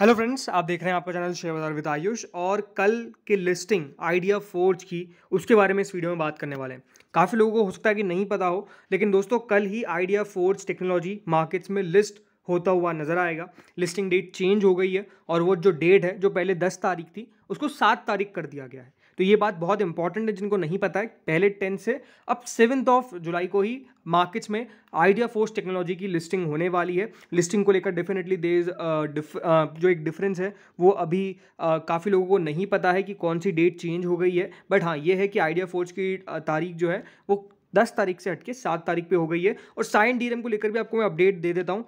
Hello friends आप देख रहे हैं आपका चैनल शेयर बाजार विद आयुष और कल की लिस्टिंग आइडिया फोर्ज की उसके बारे में इस वीडियो में बात करने वाले हैं काफ़ी लोगों को हो सकता है कि नहीं पता हो लेकिन दोस्तों कल ही आइडिया फोर्ज टेक्नोलॉजी मार्केट्स में लिस्ट होता हुआ नज़र आएगा लिस्टिंग डेट चेंज हो गई है और वो जो डेट है जो पहले दस तारीख थी उसको सात तारीख कर दिया गया है तो ये बात बहुत इंपॉर्टेंट है जिनको नहीं पता है पहले टेंथ से अब सेवन्थ ऑफ जुलाई को ही मार्केट्स में आइडिया फोर्स टेक्नोलॉजी की लिस्टिंग होने वाली है लिस्टिंग को लेकर डेफिनेटली दे इज जो एक डिफरेंस है वो अभी uh, काफ़ी लोगों को नहीं पता है कि कौन सी डेट चेंज हो गई है बट हाँ ये है कि आइडिया फोर्स की तारीख जो है वो दस तारीख से हटके सात तारीख पे हो गई है और साइन डीरम को लेकर भी आपको मैं अपडेट दे देता हूँ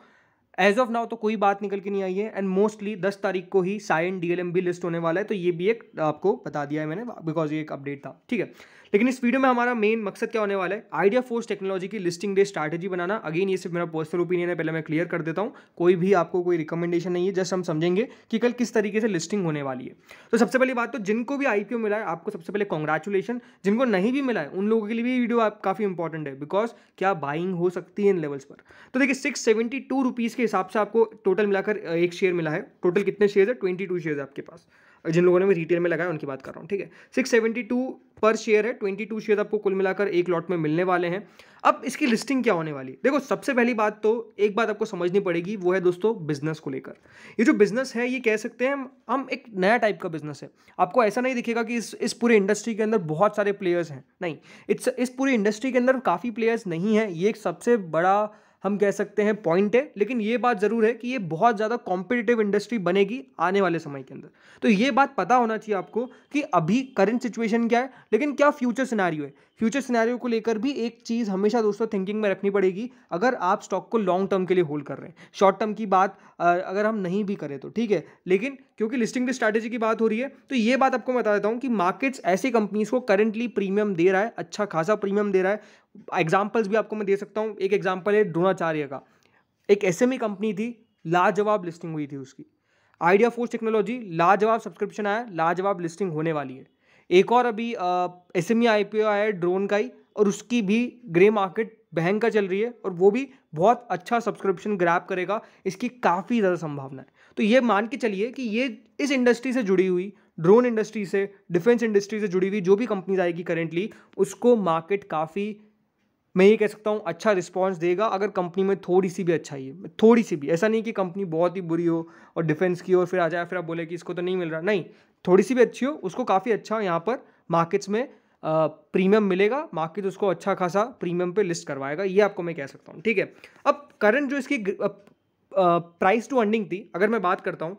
एज ऑफ नाउ तो कोई बात निकल के नहीं आई है एंड मोस्टली दस तारीख को ही साइन डी लिस्ट होने वाला है तो ये भी एक आपको बता दिया है मैंने बिकॉज ये एक अपडेट था ठीक है लेकिन इस वीडियो में हमारा मेन मकसद क्या होने वाला है आइडिया फोर्स टेक्नोलॉजी की लिस्टिंग डे स्ट्रैटेजी बनाना अगेन ये सिर्फ मेरा पर्सनल ओपिनियन है पहले मैं क्लियर कर देता हूँ कोई भी आपको कोई रिकमेंडेशन नहीं है जस्ट हम समझेंगे कि कल किस तरीके से लिस्टिंग होने वाली है तो सबसे पहली बात तो जिनको भी आईपीओ मिला है आपको सबसे पहले कॉन्ग्रेचुलेशन जिनको नहीं भी मिला है उन लोगों के लिए भी वीडियो काफ़ी इंपॉर्टेंट है बिकॉज क्या बाइंग हो सकती है इन लेवल्स पर तो देखिए सिक्स सेवेंटी टू रुपीज़ के हिसाब से आपको टोटल मिलाकर एक शेयर मिला है टोटल कितने शेयर है ट्वेंटी टू शेयर आपके पास जिन लोगों ने भी रिटेल में लगाया उनकी बात कर रहा हूँ ठीक है सिक्स सेवेंटी टू पर शेयर है ट्वेंटी टू शेयर आपको कुल मिलाकर एक लॉट में मिलने वाले हैं अब इसकी लिस्टिंग क्या होने वाली है देखो सबसे पहली बात तो एक बात आपको समझनी पड़ेगी वो है दोस्तों बिजनेस को लेकर ये जो बिजनेस है ये कह सकते हैं हम एक नया टाइप का बिजनेस है आपको ऐसा नहीं दिखेगा कि इस इस पूरे इंडस्ट्री के अंदर बहुत सारे प्लेयर्स हैं नहीं इट्स इस पूरी इंडस्ट्री के अंदर काफ़ी प्लेयर्स नहीं है ये एक सबसे बड़ा हम कह सकते हैं पॉइंट है लेकिन ये बात ज़रूर है कि ये बहुत ज़्यादा कॉम्पिटिटिव इंडस्ट्री बनेगी आने वाले समय के अंदर तो ये बात पता होना चाहिए आपको कि अभी करंट सिचुएशन क्या है लेकिन क्या फ्यूचर सिनारियो है फ्यूचर सिनारियों को लेकर भी एक चीज़ हमेशा दोस्तों थिंकिंग में रखनी पड़ेगी अगर आप स्टॉक को लॉन्ग टर्म के लिए होल्ड कर रहे हैं शॉर्ट टर्म की बात अगर हम नहीं भी करें तो ठीक है लेकिन क्योंकि लिस्टिंग स्ट्रैटेजी की बात हो रही है तो ये बात आपको बता देता हूँ कि मार्केट्स ऐसी कंपनीज को करंटली प्रीमियम दे रहा है अच्छा खासा प्रीमियम दे रहा है एग्जाम्पल्स भी आपको मैं दे सकता हूँ एक एग्जाम्पल है द्रोणाचार्य का एक एस कंपनी e थी लाजवाब लिस्टिंग हुई थी उसकी आइडिया फोर्स टेक्नोलॉजी लाजवाब सब्सक्रिप्शन आया लाजवाब लिस्टिंग होने वाली है एक और अभी S M I P O आया है ड्रोन का ही और उसकी भी ग्रे मार्केट का चल रही है और वो भी बहुत अच्छा सब्सक्रिप्शन ग्रैप करेगा इसकी काफ़ी ज़्यादा संभावना है तो ये मान के चलिए कि ये इस इंडस्ट्री से जुड़ी हुई ड्रोन इंडस्ट्री से डिफेंस इंडस्ट्री से जुड़ी हुई जो भी कंपनीज आएगी करेंटली उसको मार्केट काफ़ी मैं ये कह सकता हूँ अच्छा रिस्पॉन्स देगा अगर कंपनी में थोड़ी सी भी अच्छाई है थोड़ी सी भी ऐसा नहीं कि कंपनी बहुत ही बुरी हो और डिफेंस की हो फिर आ जाए फिर आप बोले कि इसको तो नहीं मिल रहा नहीं थोड़ी सी भी अच्छी हो उसको काफ़ी अच्छा यहाँ पर मार्केट्स में प्रीमियम मिलेगा मार्केट उसको अच्छा खासा प्रीमियम पे लिस्ट करवाएगा ये आपको मैं कह सकता हूँ ठीक है अब करंट जो इसकी प्राइस टू अर्निंग थी अगर मैं बात करता हूँ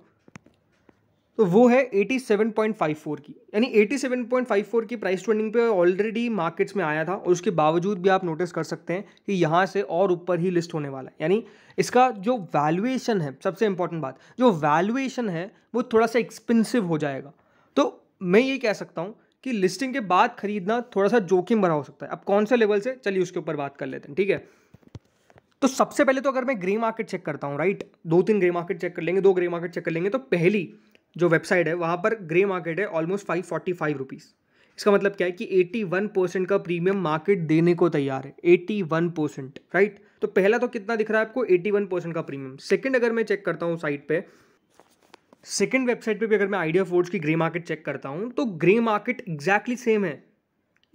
तो वो है 87.54 की यानी 87.54 की प्राइस ट्रेंडिंग पे ऑलरेडी मार्केट्स में आया था और उसके बावजूद भी आप नोटिस कर सकते हैं कि यहाँ से और ऊपर ही लिस्ट होने वाला है यानी इसका जो वैल्यूएशन है सबसे इंपॉर्टेंट बात जो वैल्यूएशन है वो थोड़ा सा एक्सपेंसिव हो जाएगा तो मैं ये कह सकता हूँ कि लिस्टिंग के बाद खरीदना थोड़ा सा जोखिम भरा हो सकता है अब कौन से लेवल से चलिए उसके ऊपर बात कर लेते हैं ठीक है तो सबसे पहले तो अगर मैं ग्रे मार्केट चेक करता हूँ राइट दो तीन ग्रे मार्केट चेक कर लेंगे दो ग्रे मार्केट चेक कर लेंगे तो पहली जो वेबसाइट है वहाँ पर ग्रे मार्केट है almost five forty five rupees इसका मतलब क्या है कि एट्टी वन परसेंट का प्रीमियम मार्केट देने को तैयार है एट्टी वन परसेंट राइट तो पहला तो कितना दिख रहा है आपको एट्टी वन परसेंट का प्रीमियम सेकेंड अगर मैं चेक करता हूँ साइट पर सेकेंड वेबसाइट पे भी अगर मैं आइडिया फोर्ड्स की ग्रे मार्केट चेक करता हूँ तो ग्रे मार्केट एग्जैक्टली सेम है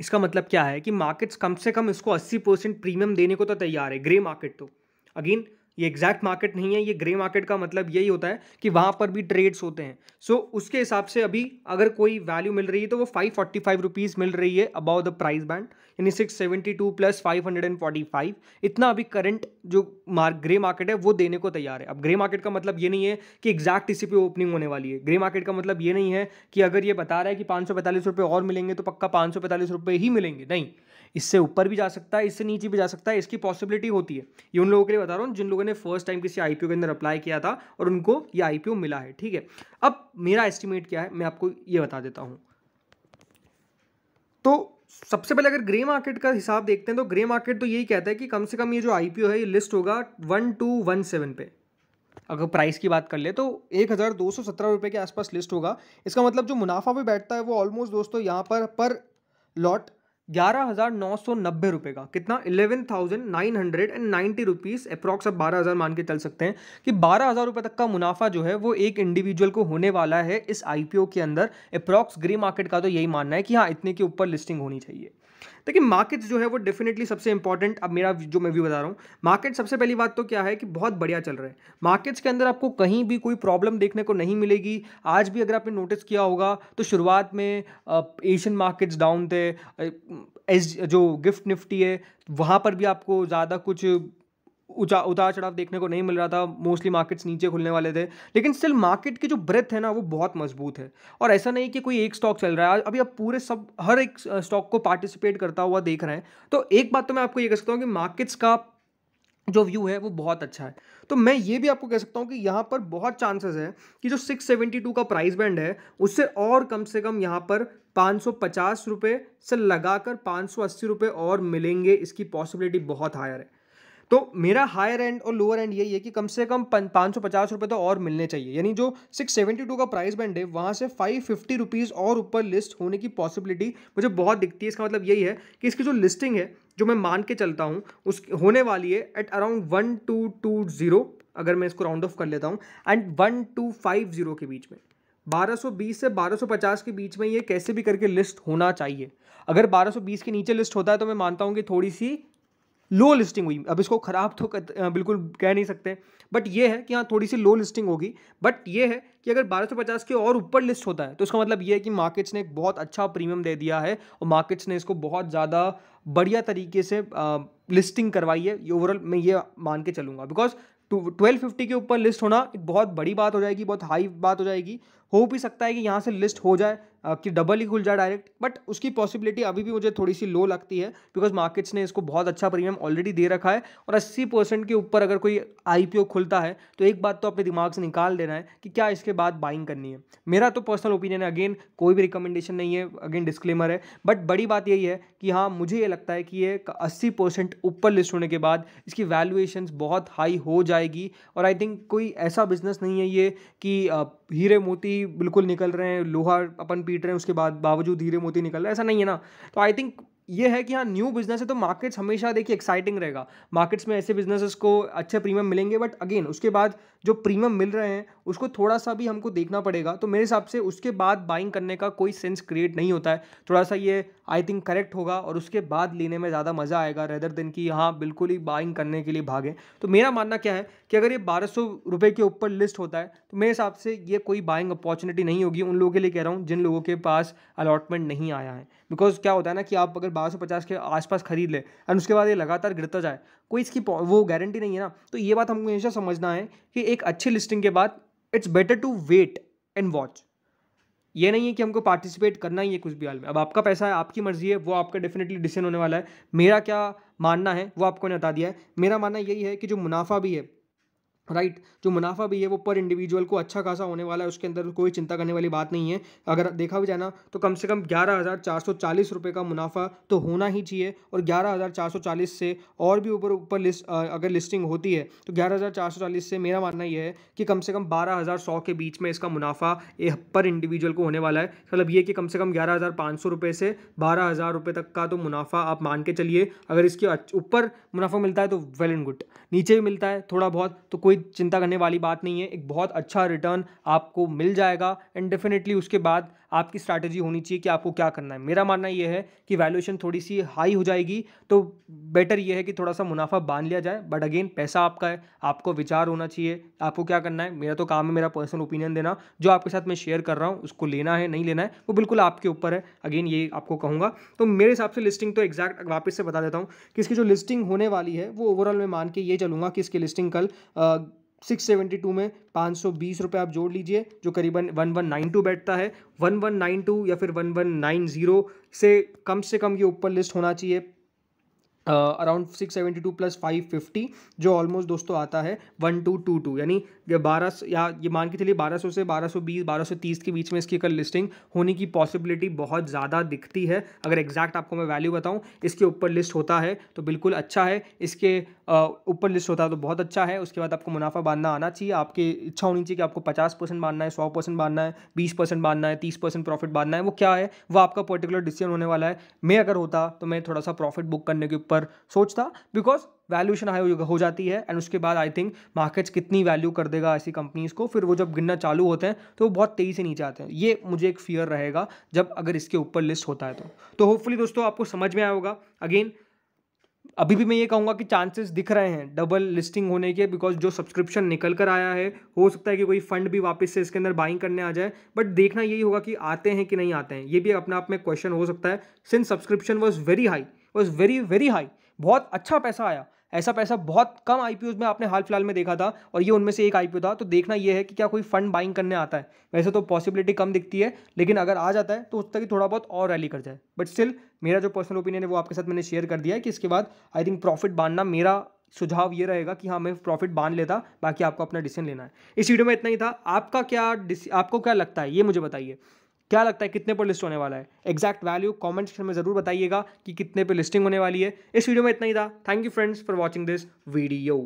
इसका मतलब क्या है कि मार्केट्स कम से कम इसको अस्सी परसेंट प्रीमियम देने को तो तैयार है ग्रे मार्केट तो अगेन ये एग्जैक्ट मार्केट नहीं है ये ग्रे मार्केट का मतलब यही होता है कि वहाँ पर भी ट्रेड्स होते हैं सो so, उसके हिसाब से अभी अगर कोई वैल्यू मिल रही है तो वो फाइव फोर्टी फाइव रुपीज़ मिल रही है अबाउ द प्राइस बैंड यानी six seventy two plus five hundred and forty five इतना अभी करंट जो मार्क ग्रे मार्केट है वो देने को तैयार है अब ग्रे मार्केट का मतलब ये नहीं है कि एग्जैक्ट इसी पे ओपनिंग होने वाली है ग्रे मार्केट का मतलब ये नहीं है कि अगर ये बता रहा है कि पाँच सौ पैंतालीस रुपये और मिलेंगे तो पक्का पाँच सौ पैंतालीस रुपये ही मिलेंगे नहीं इससे ऊपर भी जा सकता है इससे नीचे भी जा सकता है इसकी पॉसिबिलिटी होती है ये उन लोगों के लिए बता रहा हूँ जिन लोगों ने फर्स्ट टाइम किसी आई के अंदर अप्लाई किया था और उनको ये आई मिला है ठीक है अब मेरा एस्टिमेट क्या है मैं आपको ये बता देता हूँ तो सबसे पहले अगर ग्रे मार्केट का हिसाब देखते हैं तो ग्रे मार्केट तो यही कहता है कि कम से कम ये जो आईपीओ है ये लिस्ट होगा वन टू वन सेवन पे अगर प्राइस की बात कर ले तो एक हज़ार दो सौ सत्रह रुपये के आसपास लिस्ट होगा इसका मतलब जो मुनाफा भी बैठता है वो ऑलमोस्ट दोस्तों यहाँ पर पर लॉट ग्यारह हज़ार नौ सौ नब्बे रुपये का कितना eleven thousand nine hundred and ninety rupees approx आप बारह हज़ार मान के चल सकते हैं कि बारह हज़ार रुपये तक का मुनाफा जो है वो एक इंडिविजुअल को होने वाला है इस आई के अंदर अप्रॉक्स ग्री मार्केट का तो यही मानना है कि हाँ इतने के ऊपर लिस्टिंग होनी चाहिए देखिए मार्केट्स जो है वो डेफिनेटली सबसे इंपॉर्टेंट अब मेरा जो मैं भी बता रहा हूँ मार्केट सबसे पहली बात तो क्या है कि बहुत बढ़िया चल रहा है मार्केट्स के अंदर आपको कहीं भी कोई प्रॉब्लम देखने को नहीं मिलेगी आज भी अगर आपने नोटिस किया होगा तो शुरुआत में एशियन मार्केट्स डाउन थे एस जो गिफ्ट निफ्टी है वहाँ पर भी आपको ज़्यादा कुछ उचा उतार चढ़ाव देखने को नहीं मिल रहा था मोस्टली मार्केट्स नीचे खुलने वाले थे लेकिन स्टिल मार्केट की जो ब्रेथ है ना वो बहुत मजबूत है और ऐसा नहीं कि कोई एक स्टॉक चल रहा है अभी आप पूरे सब हर एक स्टॉक को पार्टिसिपेट करता हुआ देख रहे हैं तो एक बात तो मैं आपको ये कह सकता हूँ कि मार्केट्स का जो व्यू है वो बहुत अच्छा है तो मैं ये भी आपको कह सकता हूँ कि यहाँ पर बहुत चांसेस है कि जो 672 का प्राइस बैंड है उससे और कम से कम यहाँ पर पाँच सौ पचास रुपये से लगाकर पाँच सौ अस्सी रुपये और मिलेंगे इसकी पॉसिबिलिटी बहुत हायर है तो मेरा हायर एंड और लोअर एंड यही है कि कम से कम पाँच सौ पचास रुपये तो और मिलने चाहिए यानी जो सिक्स सेवेंटी टू का प्राइस बैंड है वहाँ से फाइव फिफ्टी रुपीज़ और ऊपर लिस्ट होने की पॉसिबिलिटी मुझे बहुत दिखती है इसका मतलब यही है कि इसकी जो लिस्टिंग है जो मैं मान के चलता हूँ उस होने वाली है at around one two two zero अगर मैं इसको राउंड ऑफ कर लेता हूँ and one two five zero के बीच में 1220 से 1250 के बीच में ये कैसे भी करके लिस्ट होना चाहिए अगर 1220 के नीचे लिस्ट होता है तो मैं मानता हूँ कि थोड़ी सी लो लिस्टिंग हुई अब इसको ख़राब तो बिल्कुल कह नहीं सकते बट ये है कि हाँ थोड़ी सी लो लिस्टिंग होगी बट ये है कि अगर 1250 के और ऊपर लिस्ट होता है तो इसका मतलब ये है कि मार्केट्स ने एक बहुत अच्छा प्रीमियम दे दिया है और मार्केट्स ने इसको बहुत ज़्यादा बढ़िया तरीके से लिस्टिंग करवाई है ओवरऑल मैं ये मान के चलूँगा बिकॉज ट्वेल्व फिफ्टी के ऊपर लिस्ट होना एक बहुत बड़ी बात हो जाएगी बहुत हाई बात हो जाएगी हो भी सकता है कि यहाँ से लिस्ट हो जाए कि डबल ही खुल जाए डायरेक्ट बट उसकी पॉसिबिलिटी अभी भी मुझे थोड़ी सी लो लगती है बिकॉज मार्केट्स ने इसको बहुत अच्छा प्रीमियम ऑलरेडी दे रखा है और 80 परसेंट के ऊपर अगर कोई आईपीओ खुलता है तो एक बात तो अपने दिमाग से निकाल देना है कि क्या इसके बाद बाइंग करनी है मेरा तो पर्सनल ओपिनियन है अगेन कोई भी रिकमेंडेशन नहीं है अगेन डिस्क्लेमर है बट बड़ी बात यही है कि हाँ मुझे ये लगता है कि ये अस्सी परसेंट ऊपर लिस्ट होने के बाद इसकी वैल्यूएशन बहुत हाई हो जाएगी और आई थिंक कोई ऐसा बिजनेस नहीं है ये कि हीरे मोती मोती बिल्कुल निकल रहे हैं लोहा अपन पीट रहे हैं उसके बाद बावजूद हीरे मोती निकल रहे हैं ऐसा नहीं है ना तो आई थिंक ये है कि हाँ न्यू बिजनेस है तो मार्केट्स हमेशा देखिए एक्साइटिंग रहेगा मार्केट्स में ऐसे बिजनेसेस को अच्छे प्रीमियम मिलेंगे बट अगेन उसके बाद जो प्रीमियम मिल रहे हैं उसको थोड़ा सा भी हमको देखना पड़ेगा तो मेरे हिसाब से उसके बाद बाइंग करने का कोई सेंस क्रिएट नहीं होता है थोड़ा सा ये आई थिंक करेक्ट होगा और उसके बाद लेने में ज़्यादा मज़ा आएगा रेदर दिन की हाँ बिल्कुल ही बाइंग करने के लिए भागें तो मेरा मानना क्या है कि अगर ये बारह सौ रुपये के ऊपर लिस्ट होता है तो मेरे हिसाब से ये कोई बाइंग अपॉर्चुनिटी नहीं होगी उन लोगों के लिए कह रहा हूँ जिन लोगों के पास अलॉटमेंट नहीं आया है बिकॉज क्या होता है ना कि आप अगर बारह सौ पचास के आसपास खरीद लें एंड उसके बाद ये लगातार गिरता जाए कोई इसकी वो गारंटी नहीं है ना तो ये बात हमको हमेशा समझना है कि एक अच्छी लिस्टिंग के बाद it's better to wait and watch ये नहीं है कि हमको पार्टिसिपेट करना ही है कुछ भी हाल में अब आपका पैसा है आपकी मर्जी है वो आपका डेफिनेटली डिसीजन होने वाला है मेरा क्या मानना है वो आपको ने बता दिया है मेरा मानना यही है कि जो मुनाफा भी है राइट right. जो मुनाफा भी है वो पर इंडिविजुअल को अच्छा खासा होने वाला है उसके अंदर कोई चिंता करने वाली बात नहीं है अगर देखा भी जाना तो कम से कम ग्यारह हज़ार चार सौ चालीस रुपये का मुनाफा तो होना ही चाहिए और ग्यारह हज़ार चार सौ चालीस से और भी ऊपर ऊपर लिस्ट अगर लिस्टिंग होती है तो ग्यारह हज़ार चार सौ चालीस से मेरा मानना यह है कि कम से कम बारह हज़ार सौ के बीच में इसका मुनाफा पर इंडिविजुअल को होने वाला है मतलब ये कि कम से कम ग्यारह हज़ार पाँच सौ रुपये से बारह हज़ार रुपये तक का तो मुनाफा आप मान के चलिए अगर इसके ऊपर मुनाफा मिलता है तो वेल एंड गुड नीचे भी मिलता है थोड़ा बहुत तो कोई कोई चिंता करने वाली बात नहीं है एक बहुत अच्छा रिटर्न आपको मिल जाएगा एंड डेफिनेटली उसके बाद आपकी स्ट्रैटेजी होनी चाहिए कि आपको क्या करना है मेरा मानना यह है कि वैल्यूएशन थोड़ी सी हाई हो जाएगी तो बेटर यह है कि थोड़ा सा मुनाफा बांध लिया जाए बट अगेन पैसा आपका है आपको विचार होना चाहिए आपको क्या करना है मेरा तो काम है मेरा पर्सनल ओपिनियन देना जो आपके साथ मैं शेयर कर रहा हूँ उसको लेना है नहीं लेना है वो बिल्कुल आपके ऊपर है अगेन ये आपको कहूँगा तो मेरे हिसाब से लिस्टिंग तो एग्जैक्ट वापस से बता देता हूँ कि इसकी जो लिस्टिंग होने वाली है वो ओवरऑल मैं मान के ये चलूँगा कि इसकी लिस्टिंग कल सिक्स सेवेंटी टू में पाँच सौ बीस रुपये आप जोड़ लीजिए जो करीबन वन वन नाइन टू बैठता है वन वन नाइन टू या फिर वन वन नाइन ज़ीरो से कम से कम ये ऊपर लिस्ट होना चाहिए around six seventy two plus five fifty जो ऑलमोस्ट दोस्तों आता है वन टू टू टू यानी बारह या ये मान के चलिए बारह सौ से बारह सौ बीस बारह सौ तीस के बीच में इसकी अगर लिस्टिंग होने की पॉसिबिलिटी बहुत ज़्यादा दिखती है अगर एग्जैक्ट आपको मैं वैल्यू बताऊँ इसके ऊपर लिस्ट होता है तो बिल्कुल अच्छा है इसके ऊपर लिस्ट होता है तो बहुत अच्छा है उसके बाद आपको मुनाफा बांधना आना चाहिए आपकी इच्छा होनी चाहिए कि आपको पचास परसेंट बांधना है सौ परसेंट बांधना है बीस परसेंट बांधना है तीस परसेंट प्रॉफिट बांधना है वो क्या है वो आपका पर्टिकुलर डिसीजन होने वाला है मैं अगर होता तो मैं थोड़ा सा प्रॉफिट बुक करने के ऊपर पर सोचता बिकॉज वैल्यूएशन हाई हो जाती है एंड उसके बाद आई थिंक मार्केट्स कितनी वैल्यू कर देगा ऐसी कंपनीज़ को फिर वो जब गिनना चालू होते हैं तो वो बहुत तेज़ी से नीचे आते हैं ये मुझे एक फियर रहेगा जब अगर इसके ऊपर लिस्ट होता है तो तो होपफुली दोस्तों आपको समझ में आया होगा अगेन अभी भी मैं ये कहूँगा कि चांसेस दिख रहे हैं डबल लिस्टिंग होने के बिकॉज जो सब्सक्रिप्शन निकल कर आया है हो सकता है कि कोई फंड भी वापस से इसके अंदर बाइंग करने आ जाए बट देखना यही होगा कि आते हैं कि नहीं आते हैं ये भी अपने आप में क्वेश्चन हो सकता है since subscription was very high was very very high बहुत अच्छा पैसा आया ऐसा पैसा बहुत कम आई में आपने हाल फिलहाल में देखा था और ये उनमें से एक आई था तो देखना यह है कि क्या कोई फंड बाइंग करने आता है वैसे तो पॉसिबिलिटी कम दिखती है लेकिन अगर आ जाता है तो उस तक थोड़ा बहुत और रैली कर जाए बट स्टिल मेरा जो पर्सनल ओपिनियन है वो आपके साथ मैंने शेयर कर दिया है कि इसके बाद आई थिंक प्रॉफिट बांधना मेरा सुझाव ये रहेगा कि हाँ मैं प्रॉफिट बांध लेता बाकी आपको अपना डिसीजन लेना है इस वीडियो में इतना ही था आपका क्या आपको क्या लगता है ये मुझे बताइए क्या लगता है कितने पर लिस्ट होने वाला है एग्जैक्ट वैल्यू कमेंट सेक्शन में ज़रूर बताइएगा कि कितने पर लिस्टिंग होने वाली है इस वीडियो में इतना ही था thank you friends for watching this video